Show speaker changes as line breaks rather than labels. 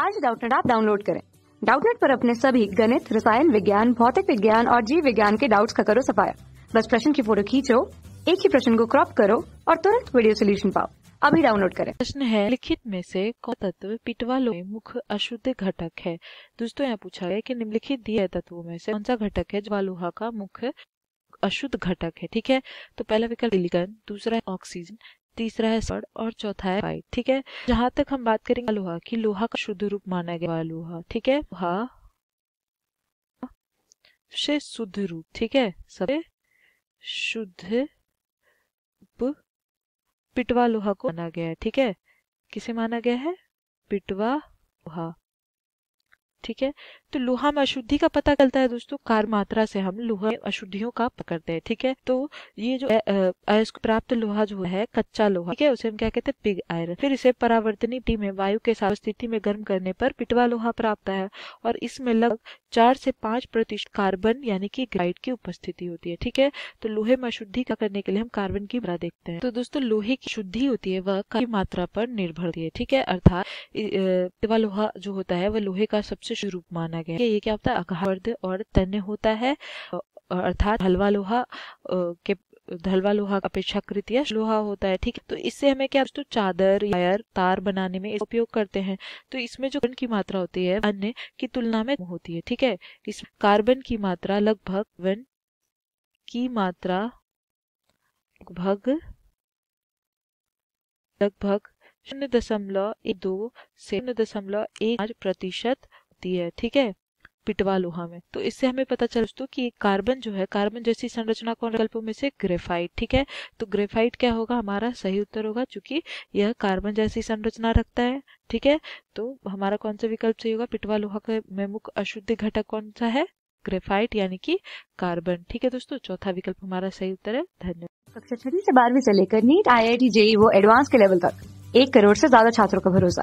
आज डाउटनेट आप डाउनलोड करें डाउटनेट पर अपने सभी गणित रसायन विज्ञान भौतिक विज्ञान और जीव विज्ञान के डाउट्स का करो सफाया बस प्रश्न की फोटो खींचो एक ही प्रश्न को क्रॉप करो और तुरंत वीडियो सोल्यूशन पाओ अभी डाउनलोड करें प्रश्न
है लिखित में से कौन तत्व पिटवालो में मुख्य अशुद्ध घटक है दोस्तों यहाँ पूछा है कि निम्नलिखित दिए तत्वों में से कौन सा घटक है जो लोहा का मुख्य अशुद्ध घटक है ठीक है तो पहला विकल्प सिलिकॉन दूसरा ऑक्सीजन तीसरा है सड़ और चौथा है पाइप ठीक है जहां तक हम बात करेंगे लोहा की लोहा का शुद्ध रूप माना गया लोहा ठीक है लोहा से शुद्ध रूप ठीक है सब शुद्ध पिटवा लोहा को माना गया है ठीक है किसे माना गया है पिटवा लोहा ठीक है तो लोहा में अशुद्धि का पता चलता है दोस्तों कार मात्रा से हम लोहा अशुद्धियों का पकड़ते हैं ठीक है तो ये जो अयस्क प्राप्त लोहा जो है कच्चा लोहा ठीक है उसे हम क्या कहते हैं पिग आयरन फिर इसे परावर्तनी टी में वायु के साथ स्थिति में गर्म करने पर पिटवा लोहा प्राप्त है और इसमें लगभग चार से पांच प्रतिशत कार्बन यानी कि ग्राइड की उपस्थिति होती है ठीक है तो लोहे में अशुद्धि का करने के लिए हम कार्बन की बड़ा देखते हैं तो दोस्तों लोहे की शुद्धि होती है वह कई मात्रा पर निर्भर होती है ठीक है अर्थात पिटवा लोहा जो होता है वह लोहे का सबसे सर्वश्रेष्ठ शुरू माना गया ये क्या होता है अघावर्द और तन्य होता है अर्थात हलवा लोहा के धलवा लोहा का अपेक्षाकृत या लोहा होता है ठीक तो इससे हमें क्या तो चादर वायर तार बनाने में उपयोग करते हैं तो इसमें जो कार्बन की मात्रा होती है अन्य की तुलना में होती है ठीक है इस कार्बन की मात्रा लगभग वन की मात्रा लगभग लगभग शून्य दशमलव एक दो से शून्य दशमलव एक पांच प्रतिशत होती है ठीक है पिटवा लोहा में तो इससे हमें पता चल दोस्तों कि कार्बन जो है कार्बन जैसी संरचना कौन विकल्पों में से ग्रेफाइट ठीक है तो ग्रेफाइट क्या होगा हमारा सही उत्तर होगा क्योंकि यह कार्बन जैसी संरचना रखता है ठीक है तो हमारा कौन सा विकल्प सही होगा पिटवा लोहा का मुख्य अशुद्ध घटक कौन सा है ग्रेफाइट यानी कि कार्बन ठीक है दोस्तों चौथा विकल्प हमारा सही उत्तर है धन्यवाद
कक्षा छठी से बारहवीं से लेकर NEET I I T JEE वो एडवांस के लेवल तक एक करोड़ से ज्यादा छात्रों का भरोसा